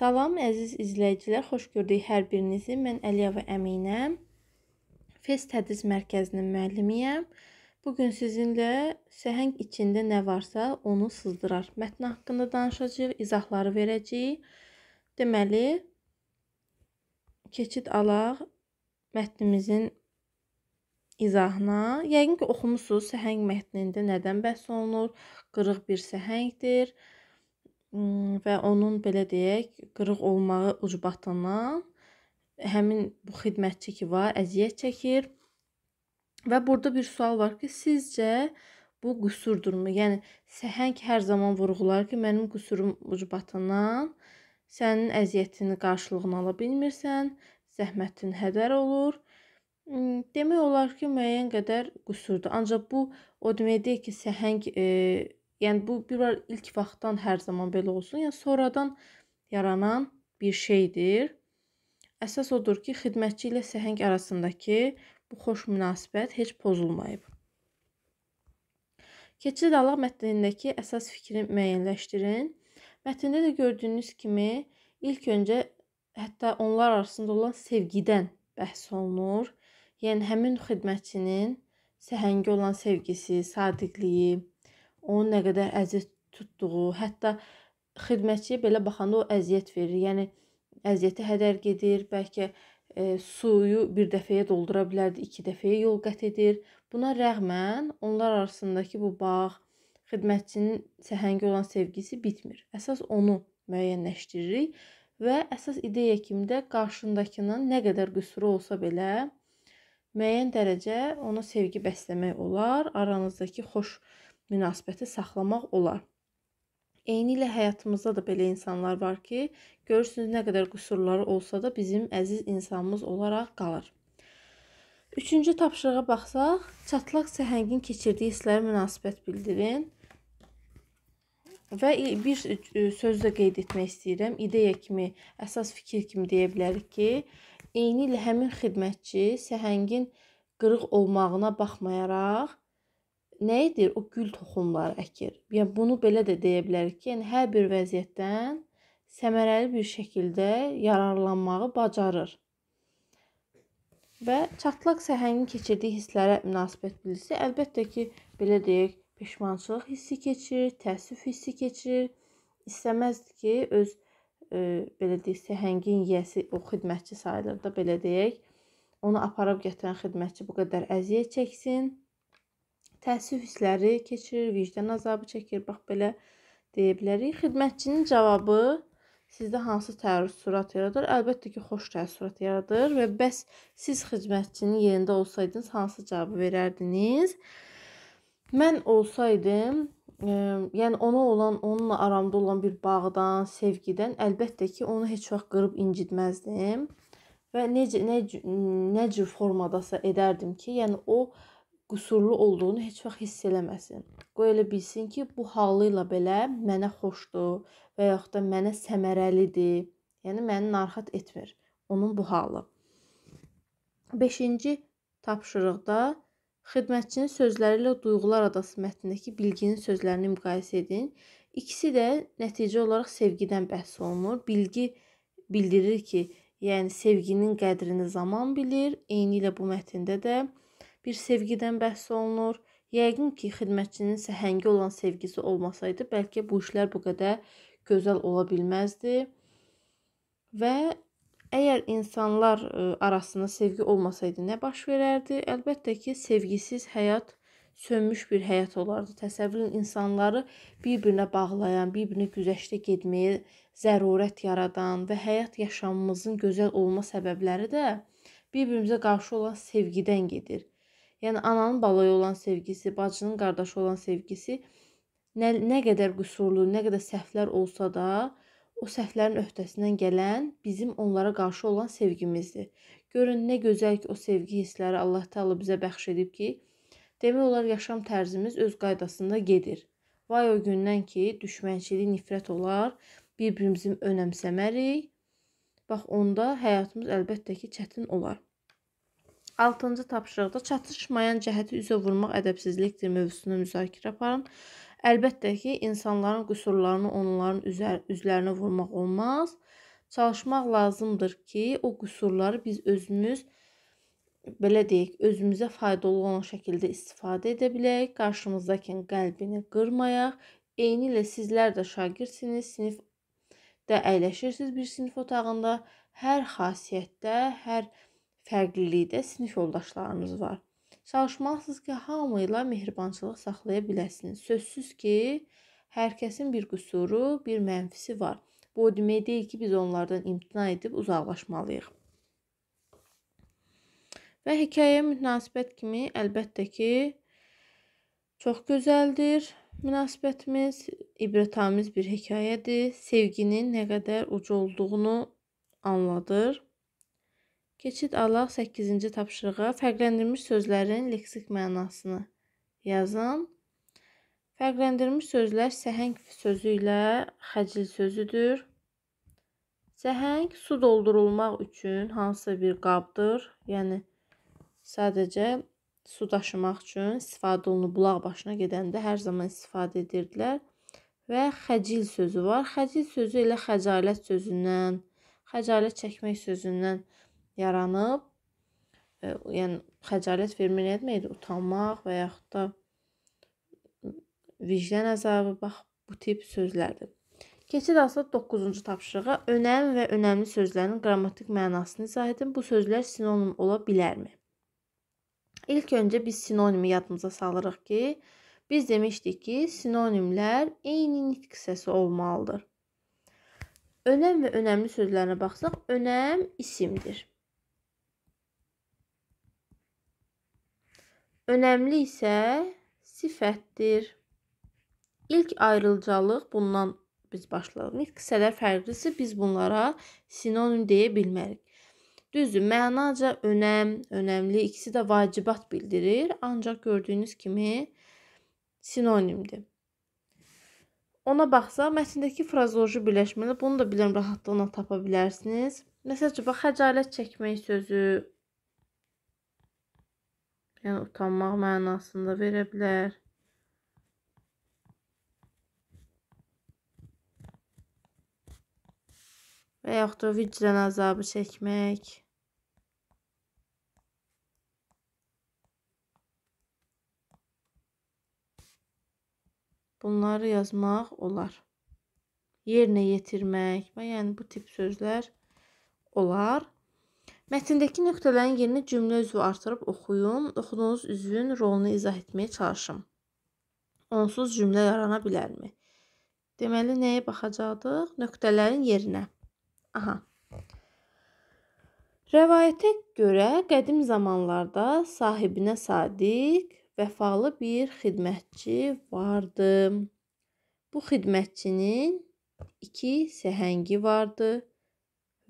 Salam əziz izləyicilər, xoş gördük hər birinizi. Mən Əliyeva Əminə, Fes Tədris Mərkəzinin müəllimiyəm. Bu gün sizinlə səhəng içində nə varsa, onu sızdırar. Mətn haqqında danışacağıq, izahları verəcəyik. Deməli, keçid alaq mətnimizin izahına. Yəqin ki, oxumusunuz səhəng mətnində nədən bəhs olunur? Qırıq bir səhəngdir və onun belə deyək, qırıq olmağı ucbatından həmin bu xidmətçi ki var, əziyyət çəkir. Və burada bir sual var ki, sizcə bu qüsurdurmu? Yəni səhəng hər zaman vurğular ki, mənim qüsurum ucbatından sənin əziyyətini qarşılığını ala bilmirsən, zəhmətin hədər olur. Demək olar ki, müəyyən qədər qüsurdur. Ancaq bu o demək deyil ki, səhəng e, Yəni bu bir ilk vaxtdan hər zaman belə olsun, yəni sonradan yaranan bir şeydir. Əsas odur ki, xidmətçi ilə səhəng arasındakı bu xoş münasibət heç pozulmayıb. Keçid alaq mətnindəki əsas fikri müəyyənləşdirin. Mətndə də gördüyünüz kimi ilk öncə hətta onlar arasında olan sevgidən bəhs olunur. Yəni həmin xidmətçinin səhəngi olan sevgisi, sadiqliyi, onu nə qədər əziyyət tutduğu, hətta xidmətçiyə belə baxanda o əziyyət verir. Yəni əziyyəti hədər gedir, bəlkə e, suyu bir dəfəyə doldura bilərdi, iki dəfəyə yol qət edir. Buna rəğmən onlar arasındakı bu bağ, xidmətçinin səhəngi olan sevgisi bitmir. Əsas onu müəyyənləşdiririk və əsas ideya kimi də qarşındakının nə qədər qüsuru olsa belə müəyyən dərəcə ona sevgi bəsləmək olar, aranızdakı xoş münasibəti saxlamaq olar. Eynilə həyatımızda da belə insanlar var ki, görürsünüz nə qədər qüsurları olsa da bizim əziz insanımız olaraq qalır. Üçüncü tapşırığa baxsaq, çatlaq səhəngin keçirdiyi hisslərə münasibət bildirin. Və bir e, söz də qeyd etmək istəyirəm. İdeya kimi, əsas fikir kimi deyə bilərik ki, eynilə həmin xidmətçi səhəngin qırıq olmağına baxmayaraq nə edir? O gül toxumları əkir. Yəni bunu belə də deyə bilərik ki, yəni hər bir vəziyyətdən səmərəli bir şəkildə yararlanmağı bacarır. Və çatlaq səhəngin keçirdiyi hisslərə münasibət bildirisi əlbəttə ki, belə deyək, peşmançılıq hissi keçirir, təəssüf hissi keçirir. İstəməzdi ki, öz e, belə deyək, səhəngin yiyəsi o xidmətçi sayılır da belə deyək. Onu aparıb gətirən xidmətçi bu qədər əziyyət çəksin təəssüf hissləri keçirir, vicdan azabı çəkir. Bax belə deyə bilərik. Xidmətçinin cavabı sizdə hansı təəssürat yaradır? Əlbəttə ki, xoş təəssürat yaradır və bəs siz xidmətçinin yerində olsaydınız hansı cavabı verərdiniz? Mən olsaydım, ə, e, yəni ona olan, onunla aramda olan bir bağdan, sevgidən əlbəttə ki, onu heç vaxt qırıb incitməzdim və necə nə, nə cür formadasa edərdim ki, yəni o ə, qüsurlu olduğunu heç vaxt hiss eləməsin. Qoy elə bilsin ki, bu halı ilə belə mənə xoşdur və yaxud da mənə səmərəlidir. Yəni məni narahat etmir onun bu halı. 5-ci tapşırıqda xidmətçinin sözləri ilə duyğular adası mətnindəki bilginin sözlərini müqayisə edin. İkisi də nəticə olaraq sevgidən bəhs olunur. Bilgi bildirir ki, yəni sevginin qədrini zaman bilir. Eyni ilə bu mətndə də bir sevgidən bəhs olunur. Yəqin ki, xidmətçinin səhəngi olan sevgisi olmasaydı, bəlkə bu işlər bu qədər gözəl ola bilməzdi. Və əgər insanlar arasında sevgi olmasaydı, nə baş verərdi? Əlbəttə ki, sevgisiz həyat sönmüş bir həyat olardı. Təsəvvürün insanları bir-birinə bağlayan, bir-birinə güzəştə getməyə zərurət yaradan və həyat yaşamımızın gözəl olma səbəbləri də bir-birimizə qarşı olan sevgidən gedir. Yəni ananın balaya olan sevgisi, bacının qardaşı olan sevgisi nə, nə qədər qüsurlu, nə qədər səhvlər olsa da, o səhvlərin öhdəsindən gələn bizim onlara qarşı olan sevgimizdir. Görün nə gözəl ki, o sevgi hissləri Allah Təala bizə bəxş edib ki, demək olar yaşam tərzimiz öz qaydasında gedir. Vay o gündən ki, düşmənçilik, nifrət olar, bir-birimizi önəmsəmərik. Bax onda həyatımız əlbəttə ki, çətin olar. Altıncı tapşırıqda çatışmayan cəhəti üzə vurmaq ədəbsizlikdir mövzusunu müzakirə aparın. Əlbəttə ki, insanların qüsurlarını onların üzər, üzlərinə vurmaq olmaz. Çalışmaq lazımdır ki, o qüsurları biz özümüz belə deyək, özümüzə faydalı olan şəkildə istifadə edə bilək, qarşımızdakının qəlbini qırmayaq. Eynilə sizlər də şagirdsiniz, sinifdə əyləşirsiniz bir sinif otağında. Hər xasiyyətdə, hər fərqlilikdə sinif yoldaşlarınız var. Çalışmalısınız ki, hamı ilə mehribançılıq saxlaya biləsiniz. Sözsüz ki, hər kəsin bir qüsuru, bir mənfisi var. Bu o demək deyil ki, biz onlardan imtina edib uzaqlaşmalıyıq. Və hekayəyə münasibət kimi əlbəttə ki, çox gözəldir. Münasibətimiz ibrətamiz bir hekayədir. Sevginin nə qədər ucu olduğunu anladır. Keçid alaq 8-ci tapşırığa fərqləndirilmiş sözlərin leksik mənasını yazın. Fərqləndirilmiş sözlər səhəng sözü ilə xəcil sözüdür. Səhəng su doldurulmaq üçün hansısa bir qabdır, yəni sadəcə su daşımaq üçün istifadə olunub bulaq başına gedəndə hər zaman istifadə edirdilər. Və xəcil sözü var. Xəcil sözü elə xəcalət sözündən, xəcalət çəkmək sözündən yaranıb, e, yəni xəcalət vermək etməkdir, utanmaq və yaxud da vicdan əzabı, bax bu tip sözlərdir. Keçid aslında 9-cu tapşırığa önəm və önəmli sözlərin qrammatik mənasını izah edin. Bu sözlər sinonim ola bilərmi? İlk öncə biz sinonimi yadımıza salırıq ki, biz demişdik ki, sinonimlər eyni nitq səsi olmalıdır. Önəm və önəmli sözlərinə baxsaq, önəm isimdir. Önəmli isə sifətdir. İlk ayrılcalıq bundan biz başlayaq. Nitq hissələr fərqlisə biz bunlara sinonim deyə bilmərik. Düzdür, mənaca önəm, önəmli ikisi də vacibat bildirir, ancaq gördüyünüz kimi sinonimdir. Ona baxsaq, mətndəki frazoloji birləşmələr bunu da bilən rahatlıqla tapa bilərsiniz. Məsələn, bax xəcalət çəkmək sözü Yəni utanmaq mənasında verə bilər. Və yaxud da vicdan azabı çəkmək. Bunları yazmaq olar. Yerinə yetirmək və yəni bu tip sözlər olar. Mətndəki nöqtələrin yerinə cümlə üzvü artırıb oxuyun. Oxuduğunuz üzvün rolunu izah etməyə çalışın. Onsuz cümlə yarana bilərmi? Deməli nəyə baxacaqdıq? Nöqtələrin yerinə. Aha. Rəvayətə görə qədim zamanlarda sahibinə sadiq, vəfalı bir xidmətçi vardı. Bu xidmətçinin iki səhəngi vardı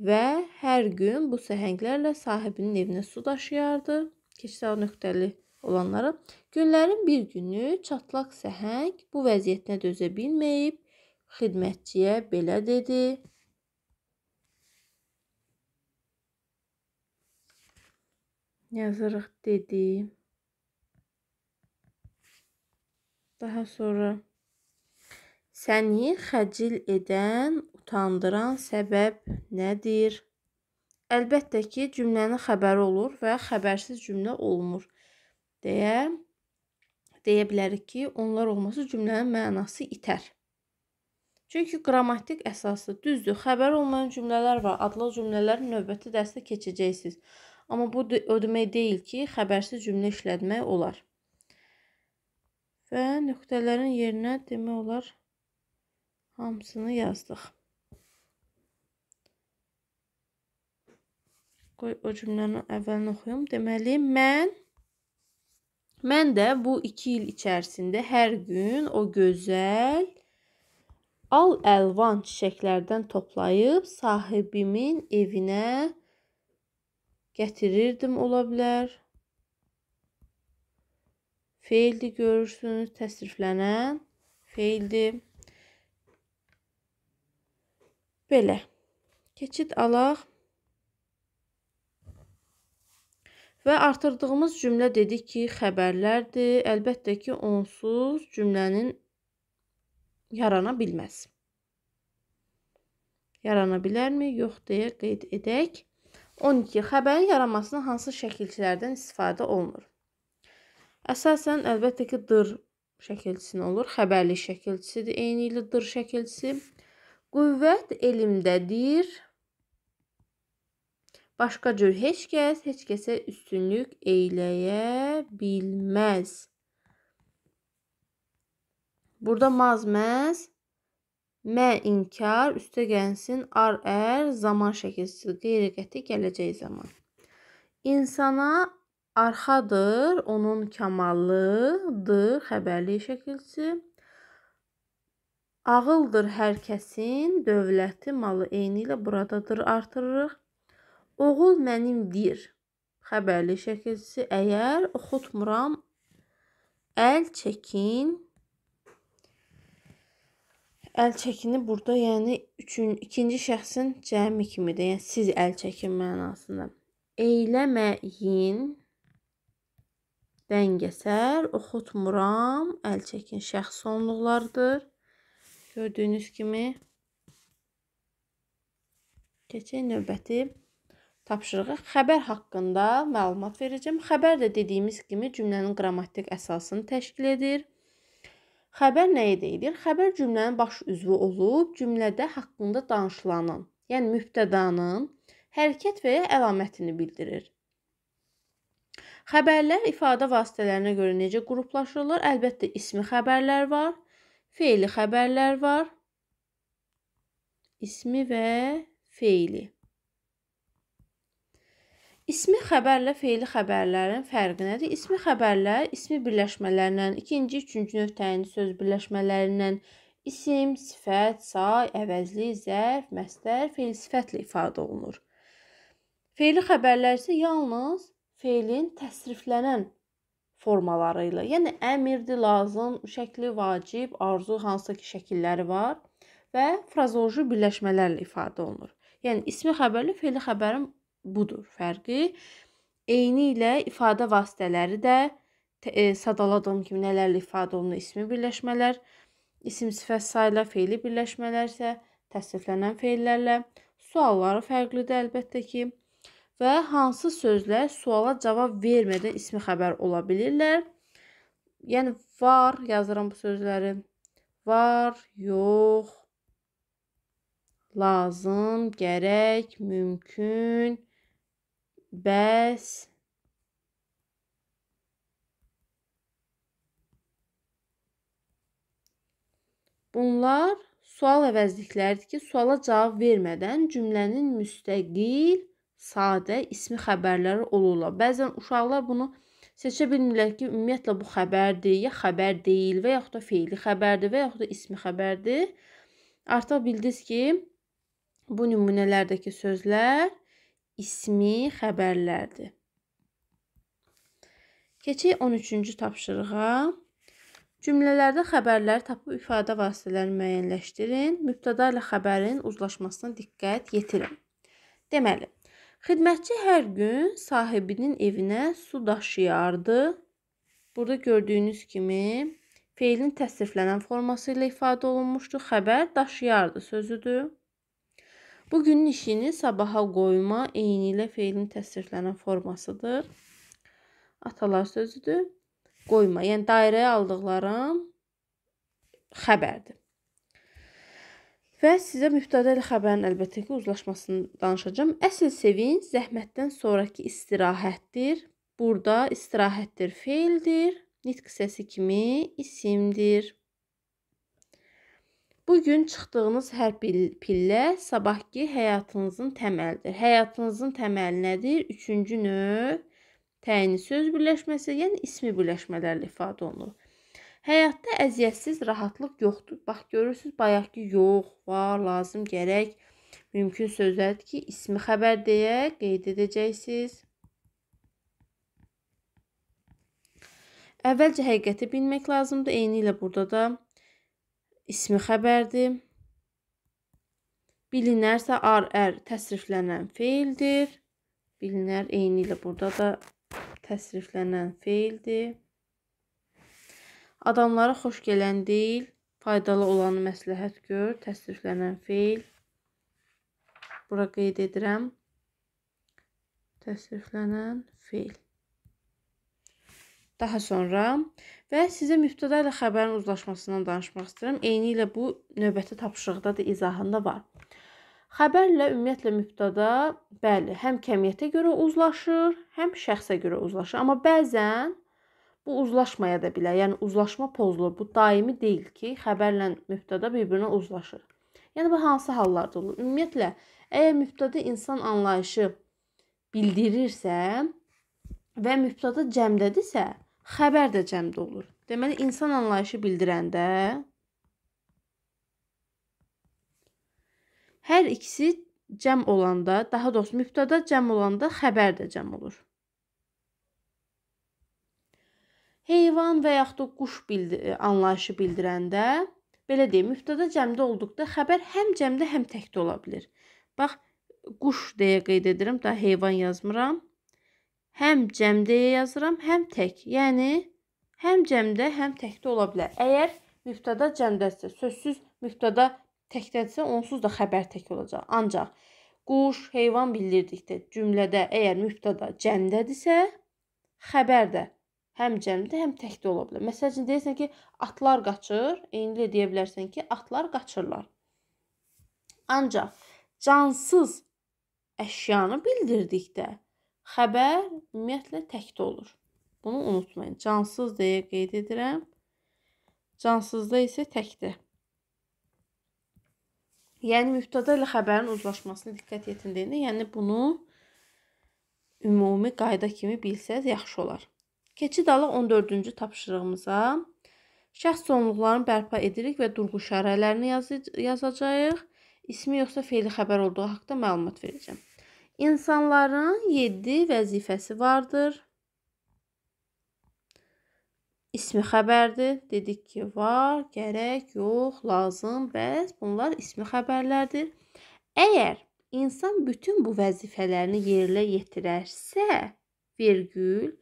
və hər gün bu səhənglərlə sahibinin evinə su daşıyardı. Keçsəl nöqtəli olanları. Günlərin bir günü çatlaq səhəng bu vəziyyətinə dözə bilməyib xidmətçiyə belə dedi: Yazırıq dedi. Daha sonra səni xəcil edən utandıran səbəb nədir? Əlbəttə ki, cümlənin xəbəri olur və xəbərsiz cümlə olmur deyə deyə bilərik ki, onlar olması cümlənin mənası itər. Çünki qrammatik əsası düzdür. Xəbər olmayan cümlələr var. Adlı cümlələr növbəti dərsdə keçəcəksiniz. Amma bu o demək deyil ki, xəbərsiz cümlə işlətmək olar. Və nöqtələrin yerinə demək olar hamısını yazdıq. Qoy o cümlənin əvvəlini oxuyum. Deməli, mən mən də bu 2 il içərisində hər gün o gözəl al əlvan çiçəklərdən toplayıb sahibimin evinə gətirirdim ola bilər. Feildir görürsünüz, təsriflənən feildir. Belə. Keçid alaq Və artırdığımız cümlə dedik ki, xəbərlərdir. Əlbəttə ki, onsuz cümlənin yarana bilməz. Yarana bilərmi? Yox deyə qeyd edək. 12. Xəbərin yaranmasına hansı şəkilçilərdən istifadə olunur? Əsasən əlbəttə ki, dır şəkilçisi olur. Xəbərli şəkilçisidir, eyni ilə dır şəkilçisi. Qüvvət elmdədir. Başqa cür heç kəs heç kəsə üstünlük eləyə bilməz. Burada mazməz mə inkar üstə gəlsin ar ər zaman şəkilsiz qeyri-qəti gələcək zaman. İnsana arxadır, onun kamalıdır, xəbərli şəkilsi. Ağıldır hər kəsin, dövləti, malı eyni ilə buradadır artırırıq. Oğul mənimdir. Xəbərli şəkilçisi əgər oxutmuram. Əl çəkin. Əl çəkini burada yəni üçün ikinci şəxsin cəmi kimidir. Yəni siz əl çəkin mənasında. Eyləməyin. Dəngəsər oxutmuram. Əl çəkin şəxs sonluqlardır. Gördüyünüz kimi. Keçək növbəti tapşırığı xəbər haqqında məlumat verəcəm. Xəbər də dediyimiz kimi cümlənin qrammatik əsasını təşkil edir. Xəbər nəyə deyilir? Xəbər cümlənin baş üzvü olub, cümlədə haqqında danışılanın, yəni mübtədanın hərəkət və ya əlamətini bildirir. Xəbərlər ifadə vasitələrinə görə necə qruplaşırlar? Əlbəttə ismi xəbərlər var, feili xəbərlər var. İsmi və feili. İsmi xəbərlə feili xəbərlərin fərqi nədir? İsmi xəbərlər ismi birləşmələrindən, ikinci, üçüncü növ təyinli söz birləşmələrindən isim, sifət, say, əvəzli, zərf, məstər, feil sifətlə ifadə olunur. Feili xəbərlər isə yalnız feilin təsriflənən formaları ilə, yəni əmirdir, lazım, şəkli, vacib, arzu hansısa ki şəkilləri var və frazoloji birləşmələrlə ifadə olunur. Yəni ismi xəbərlə feili xəbərin budur fərqi. Eyni ilə ifadə vasitələri də e, sadaladığım kimi nələrlə ifadə olunur? İsmi birləşmələr, isim sifət sayla, feili birləşmələr isə təsniflənən feillərlə, sualları fərqlidir əlbəttə ki. Və hansı sözlər suala cavab vermədən ismi xəbər ola bilirlər? Yəni var yazıram bu sözləri. Var, yox, lazım, gərək, mümkün, Bəs Bunlar sual əvəzlikləridir ki, suala cavab vermədən cümlənin müstəqil, sadə ismi xəbərləri olurlar. Bəzən uşaqlar bunu seçə bilmirlər ki, ümumiyyətlə bu xəbərdir, ya xəbər deyil və yaxud da feili xəbərdir və yaxud da ismi xəbərdir. Artıq bildiniz ki, bu nümunələrdəki sözlər ismi xəbərlərdir. Keçək 13-cü tapşırığa. Cümlələrdə xəbərləri tapıb ifadə vasitələrini müəyyənləşdirin. Mübtəda ilə xəbərin uzlaşmasına diqqət yetirin. Deməli, xidmətçi hər gün sahibinin evinə su daşıyardı. Burada gördüyünüz kimi feilin təsriflənən forması ilə ifadə olunmuşdu. Xəbər daşıyardı sözüdür. Bugünün işini sabaha qoyma eynilə feilin təsriflənən formasıdır. Atalar sözüdür. Qoyma, yəni dairəyə aldıqlarım xəbərdir. Və sizə mübtəda ilə xəbərin əlbəttə ki, uzlaşmasını danışacağam. Əsl sevinc zəhmətdən sonrakı istirahətdir. Burada istirahətdir feildir. Nitq səsi kimi isimdir. Bu gün çıxdığınız hər pillə sabahki həyatınızın təməlidir. Həyatınızın təməli nədir? Üçüncü növ təyini söz birləşməsi, yəni ismi birləşmələrlə ifadə olunur. Həyatda əziyyətsiz rahatlıq yoxdur. Bax görürsüz, bayaqki yox, var, lazım, gərək mümkün sözlərdir ki, ismi xəbər deyə qeyd edəcəksiniz. Əvvəlcə həqiqəti bilmək lazımdır, eyni ilə burada da ismi xəbərdir. Bilinərsə ar, ər təsriflənən feildir. Bilinər eyni ilə burada da təsriflənən feildir. Adamlara xoş gələn deyil, faydalı olanı məsləhət gör, təsriflənən feil. Bura qeyd edirəm. Təsriflənən feil daha sonra və sizə mübtəda ilə xəbərin uzlaşmasından danışmaq istəyirəm. Eyni ilə bu növbəti tapşırıqda da izahında var. Xəbərlə ümumiyyətlə mübtəda bəli, həm kəmiyyətə görə uzlaşır, həm şəxsə görə uzlaşır, amma bəzən bu uzlaşmaya da bilər. Yəni uzlaşma pozulur. Bu daimi deyil ki, xəbərlə mübtəda bir-birinə uzlaşır. Yəni bu hansı hallarda olur? Ümumiyyətlə, əgər mübtəda insan anlayışı bildirirsə və mübtəda cəmdədirsə, xəbər də cəmdə olur. Deməli, insan anlayışı bildirəndə hər ikisi cəm olanda, daha doğrusu mübtəda cəm olanda xəbər də cəm olur. Heyvan və yaxud da quş bildi e, anlayışı bildirəndə belə deyim, mübtəda cəmdə olduqda xəbər həm cəmdə, həm təkdə ola bilər. Bax, quş deyə qeyd edirəm, daha heyvan yazmıram həm cəmdəyə yazıram, həm tək. Yəni həm cəmdə, həm təkdə ola bilər. Əgər mübtada cəmdədirsə, sözsüz mübtada təkdədirsə, onsuz da xəbər tək olacaq. Ancaq quş, heyvan bildirdikdə cümlədə əgər mübtada cəmdədirsə, xəbər də həm cəmdə, həm təkdə ola bilər. Məsəl üçün deyirsən ki, atlar qaçır, eynilə deyə bilərsən ki, atlar qaçırlar. Ancaq cansız əşyanı bildirdikdə Xəbər ümumiyyətlə təkdə olur. Bunu unutmayın. Cansız deyə qeyd edirəm. Cansızda isə təkdir. Yəni mübtəda ilə xəbərin uzlaşmasına diqqət yetindiyində, yəni bunu ümumi qayda kimi bilsəz yaxşı olar. Keçid alaq 14-cü tapşırığımıza. Şəxs sonluqlarını bərpa edirik və durğu işarələrini yazacağıq. İsmi yoxsa feili xəbər olduğu haqqında məlumat verəcəm. İnsanların 7 vəzifəsi vardır. İsmi xəbərdir. Dedik ki, var, gərək, yox, lazım, bəs bunlar ismi xəbərlərdir. Əgər insan bütün bu vəzifələrini yerinə yetirərsə, vergül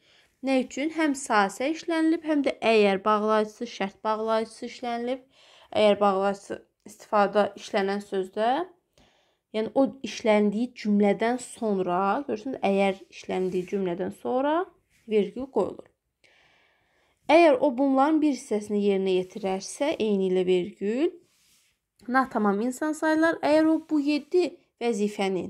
nə üçün həm sasə işlənilib, həm də əgər bağlayıcısı, şərt bağlayıcısı işlənilib. Əgər bağlayıcısı istifadə işlənən sözdə Yəni o işləndiyi cümlədən sonra, görürsünüz, əgər işləndiyi cümlədən sonra vergül qoyulur. Əgər o bunların bir hissəsini yerinə yetirərsə, eyni ilə vergül natamam insan sayılar. Əgər o bu 7 vəzifənin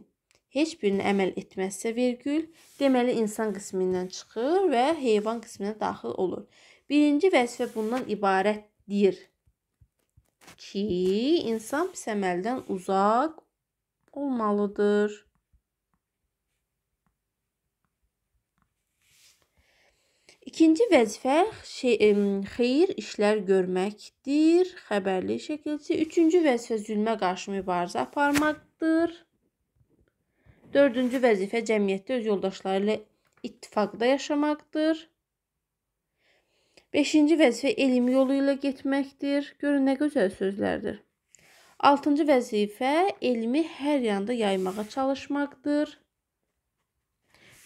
heç birini əməl etməzsə vergül, deməli insan qismindən çıxır və heyvan qisminə daxil olur. Birinci vəzifə bundan ibarətdir ki, insan pis əməldən uzaq olmalıdır. İkinci vəzifə xeyir işlər görməkdir, xəbərli şəkilçi. Üçüncü vəzifə zülmə qarşı mübarizə aparmaqdır. Dördüncü vəzifə cəmiyyətdə öz yoldaşları ilə ittifaqda yaşamaqdır. Beşinci vəzifə elm yolu ilə getməkdir. Görün nə gözəl sözlərdir. Altıncı vəzifə elmi hər yanda yaymağa çalışmaqdır.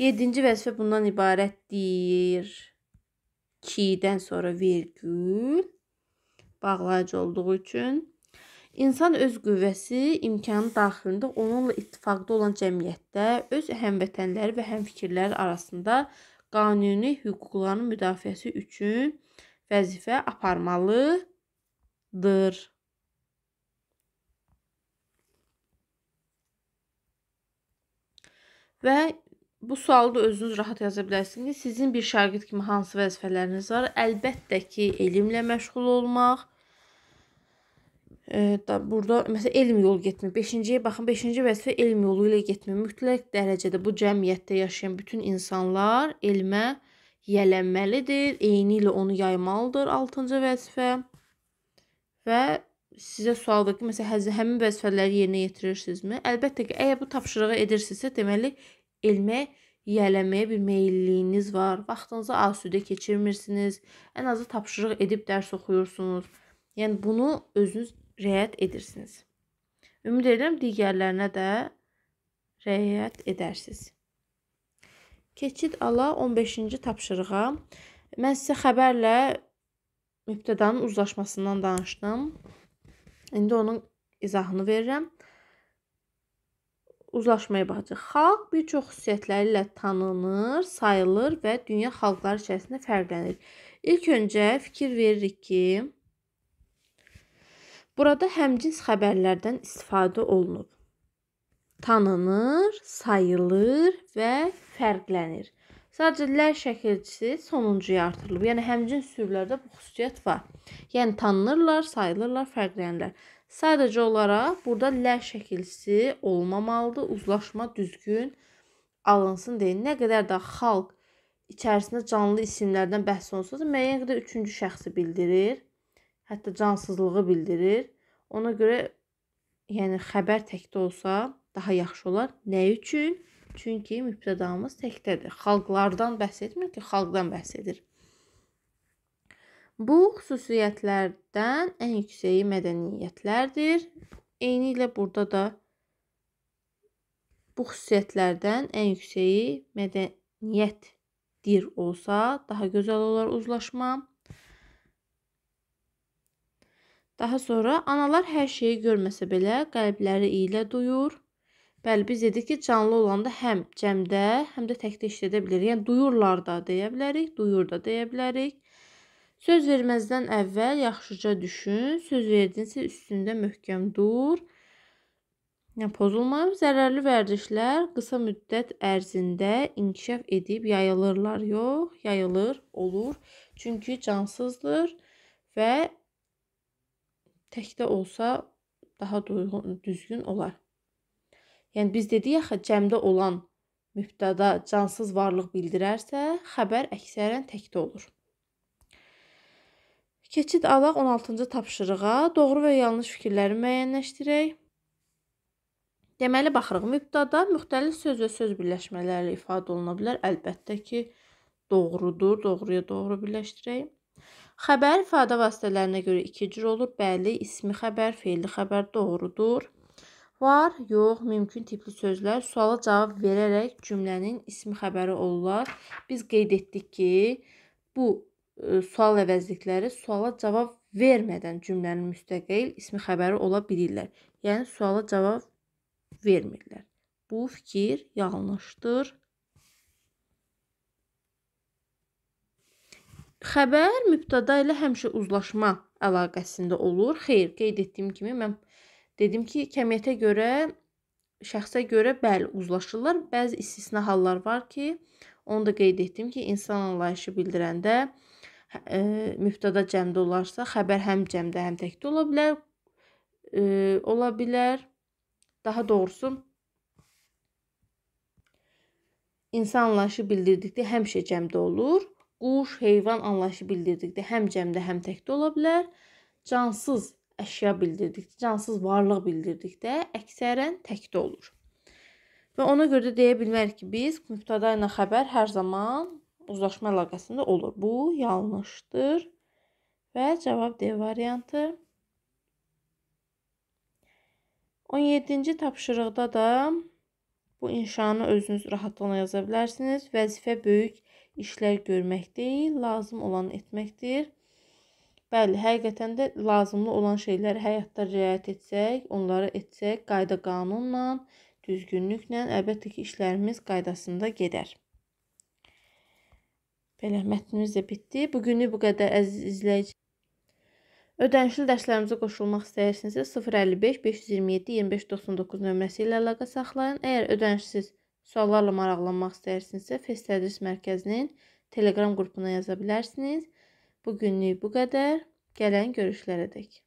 Yedinci vəzifə bundan ibarətdir. Ki-dən sonra vergül bağlayıcı olduğu üçün İnsan öz qüvvəsi imkanı daxilində onunla ittifaqda olan cəmiyyətdə öz həmvətənləri və həmfikirləri arasında qanuni hüquqların müdafiəsi üçün vəzifə aparmalıdır. Və bu sualı da özünüz rahat yaza bilərsiniz. Sizin bir şagird kimi hansı vəzifələriniz var? Əlbəttə ki, elmlə məşğul olmaq. E, da burada məsələn elm yolu getmək. 5-ciyə baxın, 5-ci vəzifə elm yolu ilə getmək. Mütləq dərəcədə bu cəmiyyətdə yaşayan bütün insanlar elmə yiyələnməlidir. Eyni ilə onu yaymalıdır 6-cı vəzifə. Və sizə sualdır ki, məsələn, həmin vəzifələri yerinə yetirirsinizmi? Əlbəttə ki, əgər bu tapşırığı edirsinizsə, deməli elmə yiyələməyə bir meyilliyiniz var. Vaxtınızı asudə keçirmirsiniz. Ən azı tapşırıq edib dərs oxuyursunuz. Yəni bunu özünüz riayət edirsiniz. Ümid edirəm digərlərinə də riayət edərsiniz. Keçid ala 15-ci tapşırığa. Mən sizə xəbərlə mübtədanın uzlaşmasından danışdım. İndi onun izahını verirəm. Uzlaşmaya baxacaq. Xalq bir çox xüsusiyyətləri ilə tanınır, sayılır və dünya xalqları içərisində fərqlənir. İlk öncə fikir veririk ki, burada həmcins xəbərlərdən istifadə olunub. Tanınır, sayılır və fərqlənir. Sadəcə lər şəkilçisi sonuncuya artırılıb. Yəni həmçinin sürülərdə bu xüsusiyyət var. Yəni tanınırlar, sayılırlar, fərqlənirlər. Sadəcə olaraq burada lər şəkilçisi olmamalıdır. Uzlaşma düzgün alınsın deyə. Nə qədər də xalq içərisində canlı isimlərdən bəhs olunsa da müəyyən qədər üçüncü şəxsi bildirir. Hətta cansızlığı bildirir. Ona görə yəni xəbər təkdə olsa daha yaxşı olar. Nə üçün? Çünki mübtədamız təkdədir. Xalqlardan bəhs etmir ki, xalqdan bəhs edir. Bu xüsusiyyətlərdən ən yüksəyi mədəniyyətlərdir. Eyni ilə burada da bu xüsusiyyətlərdən ən yüksəyi mədəniyyətdir olsa, daha gözəl olar uzlaşma. Daha sonra analar hər şeyi görməsə belə qəlbləri ilə duyur. Bəli, biz dedik ki, canlı olanda həm cəmdə, həm də təkdə işlədə bilərik. Yəni duyurlar da deyə bilərik, duyur da deyə bilərik. Söz verməzdən əvvəl yaxşıca düşün. Söz verdinsə üstündə möhkəm dur. Yəni pozulma, zərərli vərdişlər qısa müddət ərzində inkişaf edib yayılırlar, yox, yayılır, olur. Çünki cansızdır və təkdə olsa daha düzgün olar. Yəni biz dedik axı cəmdə olan mübtəda cansız varlıq bildirərsə, xəbər əksərən təkdə olur. Keçid alaq 16-cı tapşırığa doğru və yanlış fikirləri müəyyənləşdirək. Deməli baxırıq mübtəda müxtəlif söz və söz birləşmələri ifadə oluna bilər. Əlbəttə ki, doğrudur, doğruya doğru birləşdirək. Xəbər ifadə vasitələrinə görə iki cür olur. Bəli, ismi xəbər, fe'li xəbər doğrudur. Var, yox, mümkün tipli sözlər suala cavab verərək cümlənin ismi xəbəri olurlar. Biz qeyd etdik ki, bu e, sual əvəzlikləri suala cavab vermədən cümlənin müstəqil ismi xəbəri ola bilirlər. Yəni suala cavab vermirlər. Bu fikir yanlışdır. Xəbər mübtəda ilə həmişə uzlaşma əlaqəsində olur. Xeyr, qeyd etdiyim kimi mən Dedim ki, kəmiyyətə görə, şəxsə görə bəli uzlaşırlar. Bəzi istisna hallar var ki, onu da qeyd etdim ki, insan anlayışı bildirəndə hə, e, mübtəda cəmdə olarsa, xəbər həm cəmdə, həm təkdə ola bilər. E, ola bilər. Daha doğrusu insan anlayışı bildirdikdə həmişə cəmdə olur. Quş, heyvan anlayışı bildirdikdə həm cəmdə, həm təkdə ola bilər. Cansız əşya bildirdikdə, cansız varlıq bildirdikdə əksərən təkdə olur. Və ona görə də deyə bilmərik ki, biz mübtəda ilə xəbər hər zaman uzlaşma əlaqəsində olur. Bu yanlışdır. Və cavab D variantı. 17-ci tapşırıqda da bu inşanı özünüz rahatlıqla yaza bilərsiniz. Vəzifə böyük işlər görmək deyil, lazım olanı etməkdir. Bəli, həqiqətən də lazımlı olan şeylər həyatda riayət etsək, onları etsək, qayda qanunla, düzgünlüklə əlbəttə ki, işlərimiz qaydasında gedər. Belə mətnimiz də bitdi. Bu günü bu qədər əziz izləyici. Ödənişli dərslərimizə qoşulmaq istəyirsinizsə 055 527 2599 nömrəsi ilə əlaqə saxlayın. Əgər ödənişsiz suallarla maraqlanmaq istəyirsinizsə Fes Tədris Mərkəzinin Telegram qrupuna yaza bilərsiniz. Bugünlük bu qədər. Gələn görüşlərə dək.